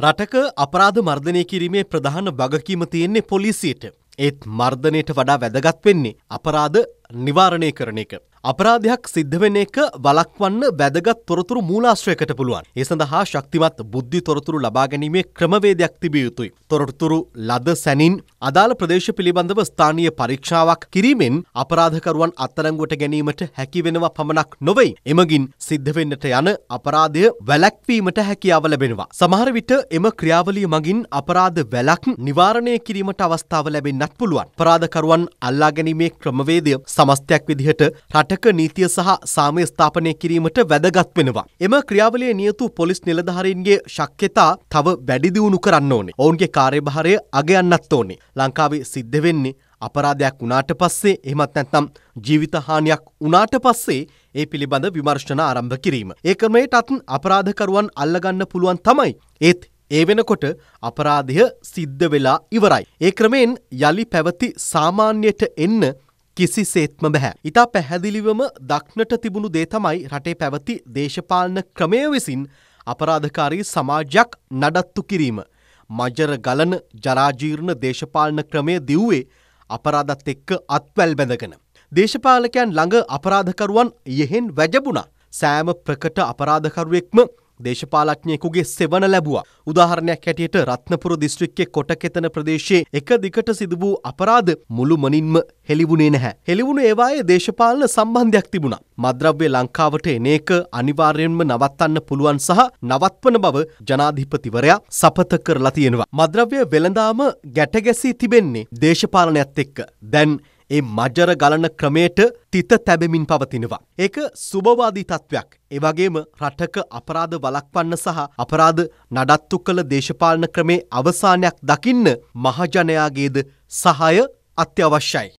රටක අපරාධ මර්ධනය කිරීමේ ප්‍රධාන වගකීම තියෙන්නේ පොලිසියට. ඒත් මර්ධනයට වඩා වැදගත් වෙන්නේ අපරාධ නිවාරණය කරන එක. අපරාධයක් සිද්ධ වෙන එක වලක්වන්න වැදගත් තොරතුරු මූලාශ්‍රයකට පුළුවන්. ඒ සඳහා ශක්තිමත් බුද්ධි තොරතුරු ලබා ගැනීමේ ක්‍රමවේදයක් තිබිය යුතුයි. තොරතුරු ලද සැනින් අදාළ ප්‍රදේශ පිළිබඳව ස්ථානීය පරීක්ෂාවක් කිරීමෙන් අපරාධකරුවන් අත්තරංගුවට ගැනීමට හැකි වෙනවා පමණක් නොවේ. එමගින් සිද්ධ වෙන්නට යන අපරාධය වැළැක්වීමට හැකියාව ලැබෙනවා. සමහර විට එම ක්‍රියාවලිය මගින් අපරාධ වැළක් නිවාරණය කිරීමට අවස්ථාව ලැබෙන්නත් පුළුවන්. අපරාධකරුවන් අල්ලා ගැනීමේ ක්‍රමවේදය සමස්තයක් විදිහට රටක නීතිය සහ සාමය ස්ථාපනය කිරීමට වැදගත් වෙනවා. එම ක්‍රියාවලිය නියතු පොලිස් නිලධාරීන්ගේ ශක්්‍යතා තව වැඩිදිවුණු කරන්න ඕනේ. ඔවුන්ගේ කාර්යභාරය අගයන්නත් ඕනේ. ලංකාවේ සිද්ධ වෙන්නේ අපරාධයක් වුණාට පස්සේ එහෙමත් නැත්නම් ජීවිතහානියක් වුණාට පස්සේ ඒ පිළිබඳ විමර්ශන ආරම්භ කිරීම. ඒ ක්‍රමයටත් අපරාධකරුවන් අල්ලගන්න පුළුවන් තමයි. ඒත් ඒ වෙනකොට අපරාධය සිද්ධ වෙලා ඉවරයි. ඒ ක්‍රමයෙන් යලි පැවති සාමාන්‍යයට එන්න කිසිසේත්ම බැහැ. ඉතා පැහැදිලිවම දක්නට තිබුණු දේ තමයි රටේ පැවති දේශපාලන ක්‍රමය විසින් අපරාධකාරී සමාජයක් නඩත්තු කිරීම. මජර ගලන ජරාජීර්ණ දේශපාලන ක්‍රමය දිව්වේ අපරාධත් එක්ක අත්වැල් බැඳගෙන. දේශපාලකයන් ළඟ අපරාධකරුවන් යෙහෙන් වැජබුණා. සෑම ප්‍රකට අපරාධකරුවෙක්ම දේශපාලඥයෙකුගේ සෙවන ලැබුවා. උදාහරණයක් හැටියට රත්නපුර දිස්ත්‍රික්කයේ කොටකෙතන ප්‍රදේශයේ එක දිගට සිදු වූ අපරාධ මුළු මනින්ම හෙළිවුණේ නැහැ. හෙළිවුණු ඒවායේ දේශපාලන සම්බන්ධයක් තිබුණා. මද්‍රව්‍ය ලංකාවට එන එක අනිවාර්යයෙන්ම නවත්තන්න පුළුවන් සහ නවත්වන බව ජනාධිපතිවරයා සපත කරලා තියෙනවා. මද්‍රව්‍ය වෙළඳාම ගැටගැසී තිබෙන්නේ දේශපාලනයත් එක්ක. දැන් ඒ මජර ගලන ක්‍රමයට තිත තැබෙමින් පවතිනවා. ඒක සුභවාදී තත්ත්වයක්. ඒ වගේම රටක අපරාධ වළක්වන්න සහ අපරාධ නඩත්තු කළ දේශපාලන ක්‍රමේ අවසානයක් දකින්න මහජනයාගේද සහාය අත්‍යවශ්‍යයි.